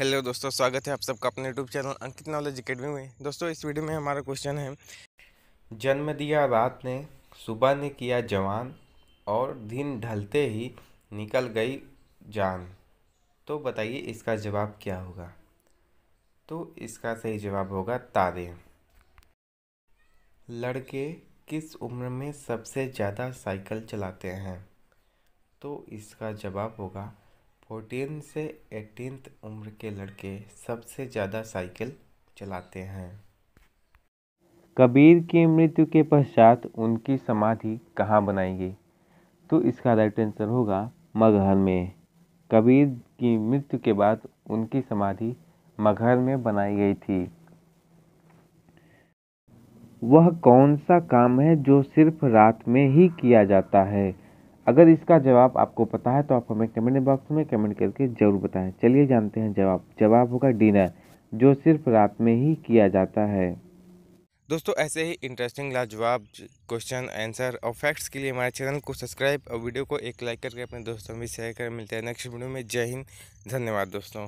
hello दोस्तों स्वागत है आप सबका अपने YouTube channel Ankit knowledge academy में दोस्तों इस वीडियो में हमारा क्वेश्चन है जन्म दिया रात ने सुबह ने किया जवान और दिन ढलते ही निकल गई जान तो बताइए इसका जवाब क्या होगा तो इसका सही जवाब होगा तारे लड़के किस उम्र में सबसे ज़्यादा साइकिल चलाते हैं तो इसका जवाब होगा फोर्टीन से एटीन उम्र के लड़के सबसे ज़्यादा साइकिल चलाते हैं कबीर की मृत्यु के पश्चात उनकी समाधि कहाँ बनाई गई तो इसका राइट आंसर होगा मगहर में कबीर की मृत्यु के बाद उनकी समाधि मगहर में बनाई गई थी वह कौन सा काम है जो सिर्फ रात में ही किया जाता है अगर इसका जवाब आपको पता है तो आप हमें कमेंट बॉक्स में कमेंट करके ज़रूर बताएं चलिए जानते हैं जवाब जवाब होगा डिनर जो सिर्फ रात में ही किया जाता है दोस्तों ऐसे ही इंटरेस्टिंग लाजवाब क्वेश्चन आंसर और फैक्ट्स के लिए हमारे चैनल को सब्सक्राइब और वीडियो को एक लाइक करके अपने दोस्तों में शेयर कर मिलते हैं नेक्स्ट वीडियो में जय हिंद धन्यवाद दोस्तों